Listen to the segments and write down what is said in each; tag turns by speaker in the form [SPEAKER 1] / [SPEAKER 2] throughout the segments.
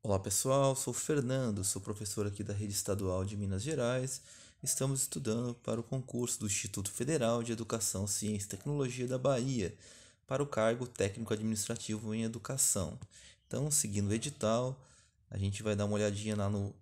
[SPEAKER 1] Olá pessoal, sou Fernando, sou professor aqui da Rede Estadual de Minas Gerais. Estamos estudando para o concurso do Instituto Federal de Educação, Ciência e Tecnologia da Bahia para o cargo técnico administrativo em educação. Então, seguindo o edital, a gente vai dar uma olhadinha lá no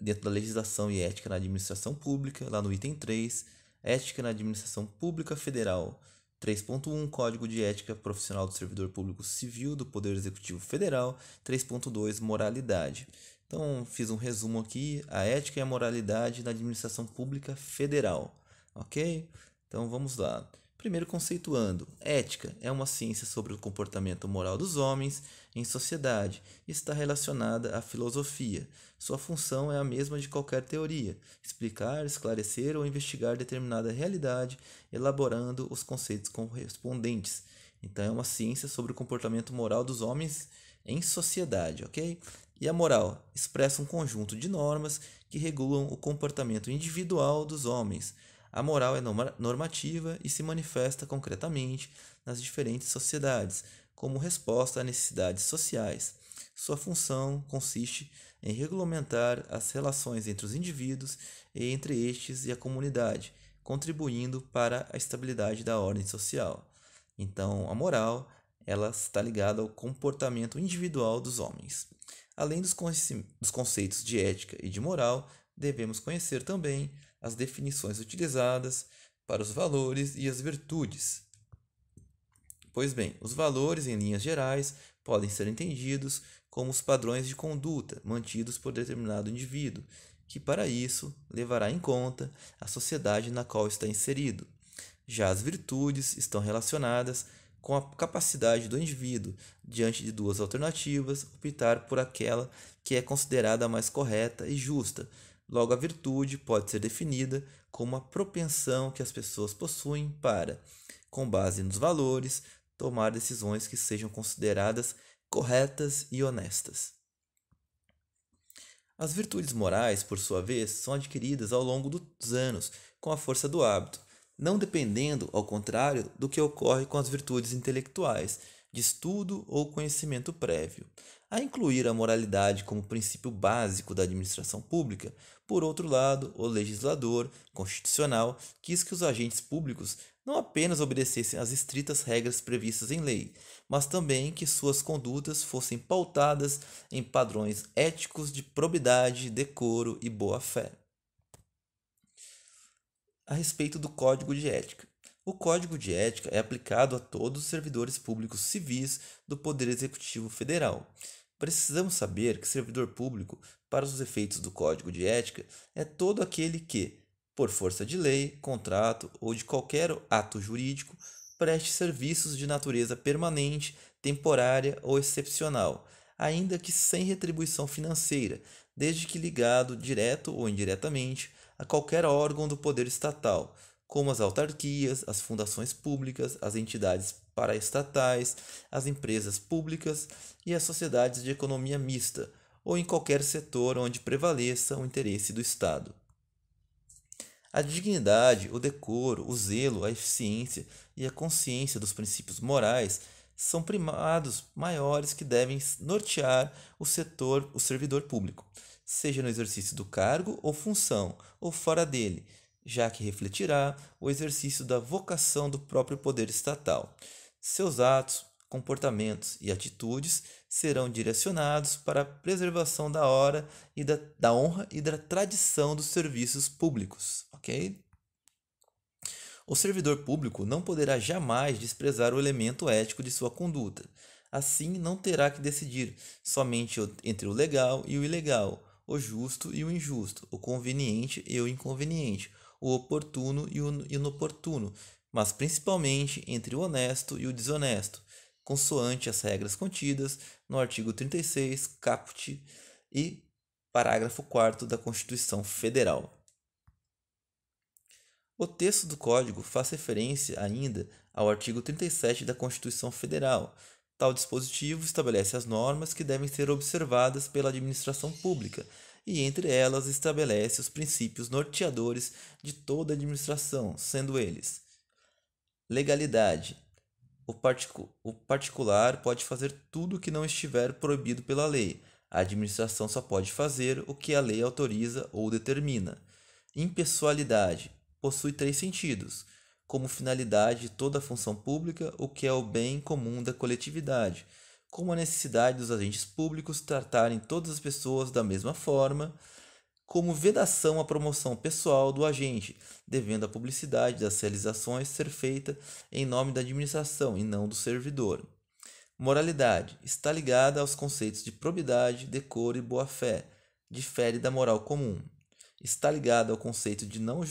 [SPEAKER 1] dentro da legislação e ética na administração pública, lá no item 3, ética na administração pública federal. 3.1 Código de Ética Profissional do Servidor Público Civil do Poder Executivo Federal, 3.2 Moralidade. Então, fiz um resumo aqui, a ética e a moralidade na administração pública federal, OK? Então, vamos lá. Primeiro, conceituando: ética é uma ciência sobre o comportamento moral dos homens em sociedade e está relacionada à filosofia. Sua função é a mesma de qualquer teoria: explicar, esclarecer ou investigar determinada realidade, elaborando os conceitos correspondentes. Então, é uma ciência sobre o comportamento moral dos homens em sociedade, ok? E a moral expressa um conjunto de normas que regulam o comportamento individual dos homens a moral é normativa e se manifesta concretamente nas diferentes sociedades, como resposta a necessidades sociais. Sua função consiste em regulamentar as relações entre os indivíduos e entre estes e a comunidade, contribuindo para a estabilidade da ordem social. Então, a moral ela está ligada ao comportamento individual dos homens. Além dos, dos conceitos de ética e de moral, devemos conhecer também as definições utilizadas para os valores e as virtudes. Pois bem, os valores, em linhas gerais, podem ser entendidos como os padrões de conduta mantidos por determinado indivíduo, que para isso levará em conta a sociedade na qual está inserido. Já as virtudes estão relacionadas com a capacidade do indivíduo, diante de duas alternativas, optar por aquela que é considerada mais correta e justa, Logo, a virtude pode ser definida como a propensão que as pessoas possuem para, com base nos valores, tomar decisões que sejam consideradas corretas e honestas. As virtudes morais, por sua vez, são adquiridas ao longo dos anos com a força do hábito, não dependendo, ao contrário, do que ocorre com as virtudes intelectuais, de estudo ou conhecimento prévio a incluir a moralidade como princípio básico da administração pública. Por outro lado, o legislador constitucional quis que os agentes públicos não apenas obedecessem às estritas regras previstas em lei, mas também que suas condutas fossem pautadas em padrões éticos de probidade, decoro e boa-fé. A respeito do Código de Ética. O Código de Ética é aplicado a todos os servidores públicos civis do Poder Executivo Federal. Precisamos saber que servidor público, para os efeitos do Código de Ética, é todo aquele que, por força de lei, contrato ou de qualquer ato jurídico, preste serviços de natureza permanente, temporária ou excepcional, ainda que sem retribuição financeira, desde que ligado, direto ou indiretamente, a qualquer órgão do poder estatal, como as autarquias, as fundações públicas, as entidades para estatais, as empresas públicas e as sociedades de economia mista, ou em qualquer setor onde prevaleça o interesse do Estado. A dignidade, o decoro, o zelo, a eficiência e a consciência dos princípios morais são primados maiores que devem nortear o setor, o servidor público, seja no exercício do cargo ou função, ou fora dele, já que refletirá o exercício da vocação do próprio poder estatal. Seus atos, comportamentos e atitudes serão direcionados para a preservação da, hora e da, da honra e da tradição dos serviços públicos, ok? O servidor público não poderá jamais desprezar o elemento ético de sua conduta. Assim, não terá que decidir somente entre o legal e o ilegal, o justo e o injusto, o conveniente e o inconveniente, o oportuno e o inoportuno, mas principalmente entre o honesto e o desonesto, consoante as regras contidas no artigo 36, caput e parágrafo 4 da Constituição Federal. O texto do Código faz referência ainda ao artigo 37 da Constituição Federal. Tal dispositivo estabelece as normas que devem ser observadas pela administração pública e, entre elas, estabelece os princípios norteadores de toda a administração, sendo eles Legalidade. O, particu o particular pode fazer tudo o que não estiver proibido pela lei. A administração só pode fazer o que a lei autoriza ou determina. Impessoalidade. Possui três sentidos: como finalidade de toda a função pública, o que é o bem comum da coletividade, como a necessidade dos agentes públicos tratarem todas as pessoas da mesma forma como vedação à promoção pessoal do agente, devendo a publicidade das realizações ser feita em nome da administração e não do servidor. Moralidade está ligada aos conceitos de probidade, decoro e boa-fé, difere da moral comum. Está ligada ao conceito de não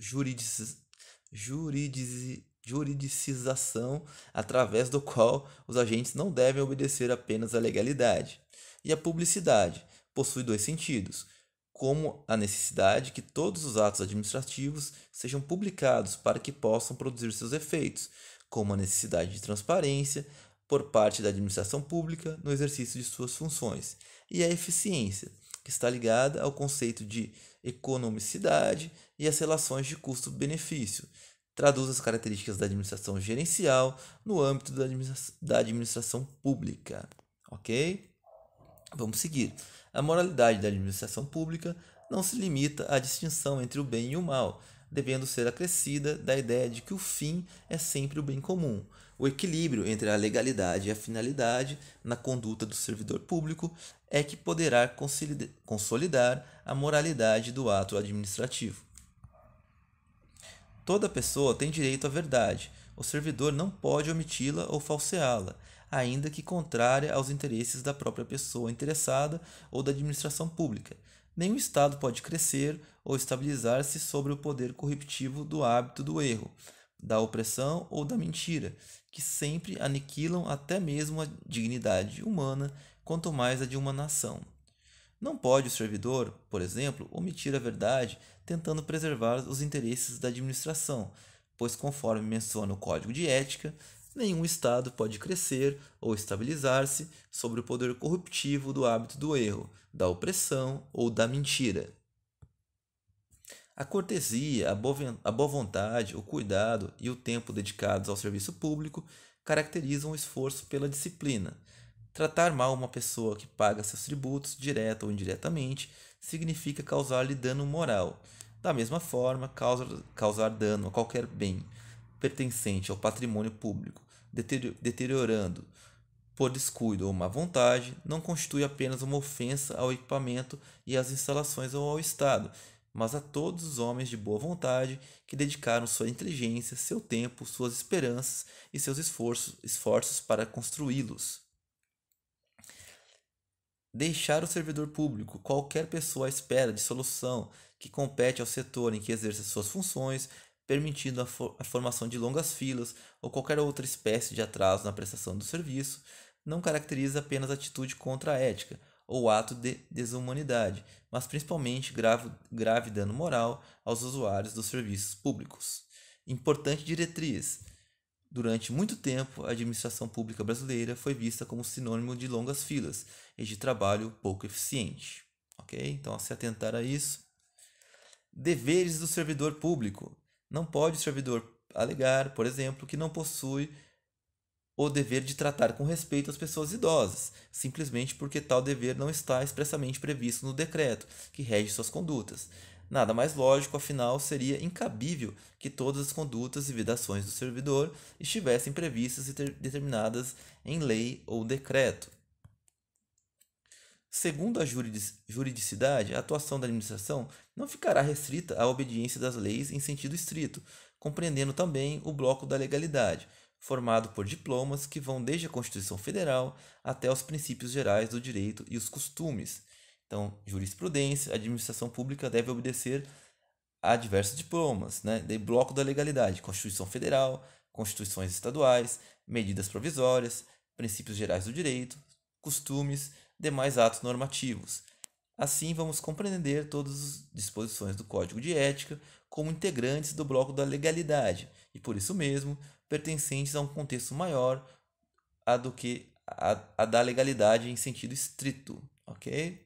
[SPEAKER 1] juridicização, através do qual os agentes não devem obedecer apenas à legalidade. E a publicidade possui dois sentidos como a necessidade que todos os atos administrativos sejam publicados para que possam produzir seus efeitos, como a necessidade de transparência por parte da administração pública no exercício de suas funções, e a eficiência, que está ligada ao conceito de economicidade e às relações de custo-benefício. Traduz as características da administração gerencial no âmbito da administração pública. Ok? Vamos seguir. A moralidade da administração pública não se limita à distinção entre o bem e o mal, devendo ser acrescida da ideia de que o fim é sempre o bem comum. O equilíbrio entre a legalidade e a finalidade na conduta do servidor público é que poderá consolidar a moralidade do ato administrativo. Toda pessoa tem direito à verdade, o servidor não pode omiti-la ou falseá-la, ainda que contrária aos interesses da própria pessoa interessada ou da administração pública. Nem o Estado pode crescer ou estabilizar-se sobre o poder corruptivo do hábito do erro, da opressão ou da mentira, que sempre aniquilam até mesmo a dignidade humana, quanto mais a de uma nação. Não pode o servidor, por exemplo, omitir a verdade tentando preservar os interesses da administração, pois, conforme menciona o Código de Ética, nenhum Estado pode crescer ou estabilizar-se sobre o poder corruptivo do hábito do erro, da opressão ou da mentira. A cortesia, a boa vontade, o cuidado e o tempo dedicados ao serviço público caracterizam o esforço pela disciplina. Tratar mal uma pessoa que paga seus tributos, direta ou indiretamente, significa causar-lhe dano moral, da mesma forma causar, causar dano a qualquer bem pertencente ao patrimônio público, deteriorando por descuido ou má vontade, não constitui apenas uma ofensa ao equipamento e às instalações ou ao Estado, mas a todos os homens de boa vontade que dedicaram sua inteligência, seu tempo, suas esperanças e seus esforços, esforços para construí-los. Deixar o servidor público, qualquer pessoa à espera de solução que compete ao setor em que exerce suas funções, permitindo a, for a formação de longas filas ou qualquer outra espécie de atraso na prestação do serviço, não caracteriza apenas atitude contra a ética ou ato de desumanidade, mas principalmente grave, grave dano moral aos usuários dos serviços públicos. Importante diretriz: Durante muito tempo, a administração pública brasileira foi vista como sinônimo de longas filas e de trabalho pouco eficiente. Ok? Então, se atentar a isso. Deveres do servidor público. Não pode o servidor alegar, por exemplo, que não possui o dever de tratar com respeito as pessoas idosas, simplesmente porque tal dever não está expressamente previsto no decreto que rege suas condutas. Nada mais lógico, afinal, seria incabível que todas as condutas e vedações do servidor estivessem previstas e determinadas em lei ou decreto. Segundo a juridicidade, a atuação da administração não ficará restrita à obediência das leis em sentido estrito, compreendendo também o bloco da legalidade, formado por diplomas que vão desde a Constituição Federal até os princípios gerais do direito e os costumes, então, jurisprudência, a administração pública deve obedecer a diversos diplomas, né? de bloco da legalidade, Constituição Federal, Constituições Estaduais, medidas provisórias, princípios gerais do direito, costumes, demais atos normativos. Assim, vamos compreender todas as disposições do Código de Ética como integrantes do bloco da legalidade e, por isso mesmo, pertencentes a um contexto maior a do que a, a da legalidade em sentido estrito, ok?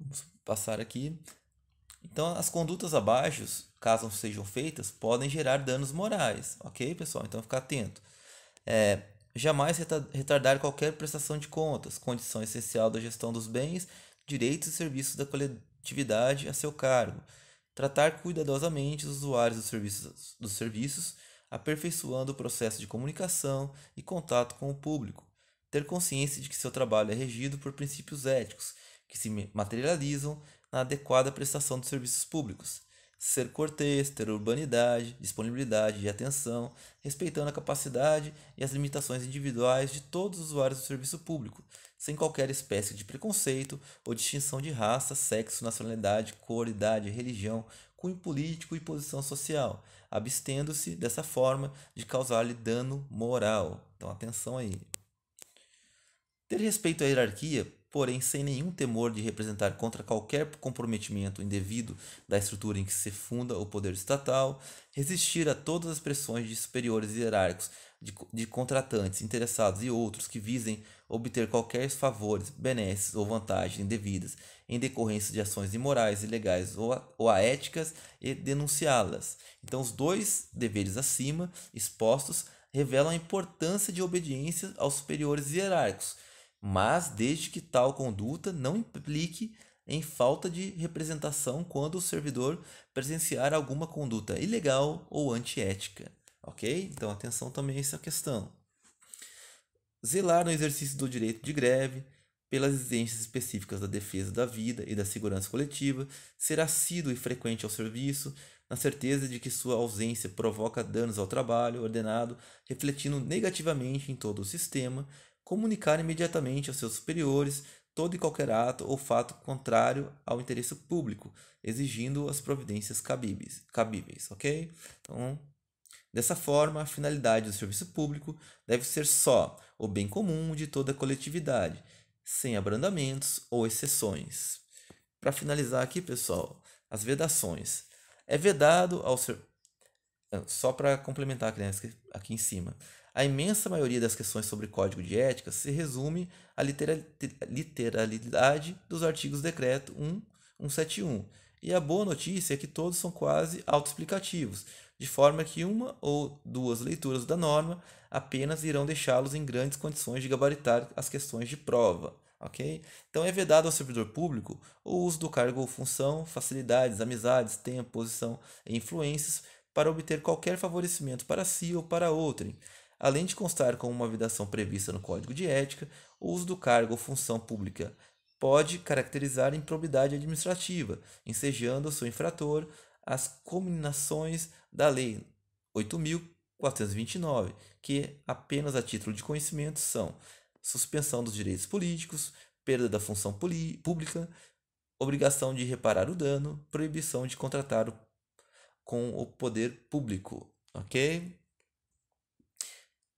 [SPEAKER 1] Vamos passar aqui. Então, as condutas abaixo, caso sejam feitas, podem gerar danos morais, ok, pessoal? Então, fica atento. É, jamais retardar qualquer prestação de contas, condição essencial da gestão dos bens, direitos e serviços da coletividade a seu cargo. Tratar cuidadosamente os usuários dos serviços, dos serviços aperfeiçoando o processo de comunicação e contato com o público. Ter consciência de que seu trabalho é regido por princípios éticos que se materializam na adequada prestação de serviços públicos. Ser cortês, ter urbanidade, disponibilidade e atenção, respeitando a capacidade e as limitações individuais de todos os usuários do serviço público, sem qualquer espécie de preconceito ou distinção de raça, sexo, nacionalidade, cor, idade, religião, cunho político e posição social, abstendo-se dessa forma de causar-lhe dano moral. Então, atenção aí. Ter respeito à hierarquia porém sem nenhum temor de representar contra qualquer comprometimento indevido da estrutura em que se funda o poder estatal, resistir a todas as pressões de superiores hierárquicos, de, de contratantes, interessados e outros que visem obter qualquer favores, benesses ou vantagens indevidas em decorrência de ações imorais, ilegais ou, a, ou aéticas e denunciá-las. Então, os dois deveres acima expostos revelam a importância de obediência aos superiores hierárquicos mas desde que tal conduta não implique em falta de representação quando o servidor presenciar alguma conduta ilegal ou antiética. Ok? Então, atenção também a essa questão. Zelar no exercício do direito de greve, pelas exigências específicas da defesa da vida e da segurança coletiva, ser assíduo e frequente ao serviço, na certeza de que sua ausência provoca danos ao trabalho ordenado, refletindo negativamente em todo o sistema, comunicar imediatamente aos seus superiores todo e qualquer ato ou fato contrário ao interesse público, exigindo as providências cabíveis, cabíveis ok? Então, dessa forma, a finalidade do serviço público deve ser só o bem comum de toda a coletividade, sem abrandamentos ou exceções. Para finalizar aqui, pessoal, as vedações. É vedado ao ser... Ah, só para complementar, aqui, né? aqui em cima. A imensa maioria das questões sobre código de ética se resume à literalidade dos artigos do decreto 1171. E a boa notícia é que todos são quase autoexplicativos, de forma que uma ou duas leituras da norma apenas irão deixá-los em grandes condições de gabaritar as questões de prova. Okay? Então é vedado ao servidor público o uso do cargo ou função, facilidades, amizades, tempo, posição e influências para obter qualquer favorecimento para si ou para outrem, além de constar como uma vedação prevista no Código de Ética, o uso do cargo ou função pública pode caracterizar improbidade administrativa, ensejando ao seu infrator as cominações da Lei 8.429, que, apenas a título de conhecimento, são suspensão dos direitos políticos, perda da função pública, obrigação de reparar o dano, proibição de contratar com o poder público, ok?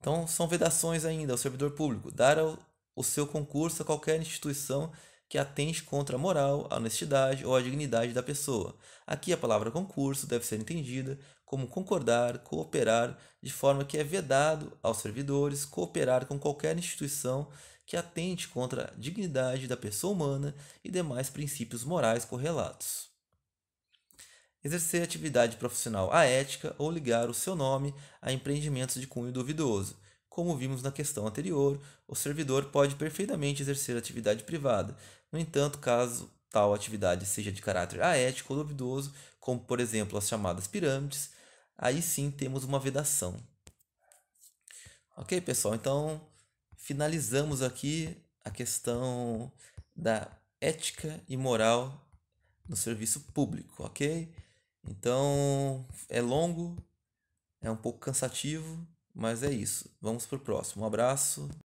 [SPEAKER 1] Então, são vedações ainda ao servidor público dar ao, o seu concurso a qualquer instituição que atente contra a moral, a honestidade ou a dignidade da pessoa. Aqui a palavra concurso deve ser entendida como concordar, cooperar, de forma que é vedado aos servidores cooperar com qualquer instituição que atente contra a dignidade da pessoa humana e demais princípios morais correlatos exercer atividade profissional ética ou ligar o seu nome a empreendimentos de cunho duvidoso. Como vimos na questão anterior, o servidor pode perfeitamente exercer atividade privada. No entanto, caso tal atividade seja de caráter aético ou duvidoso, como por exemplo as chamadas pirâmides, aí sim temos uma vedação. Ok, pessoal? Então, finalizamos aqui a questão da ética e moral no serviço público, ok? Então, é longo, é um pouco cansativo, mas é isso. Vamos pro próximo. Um abraço.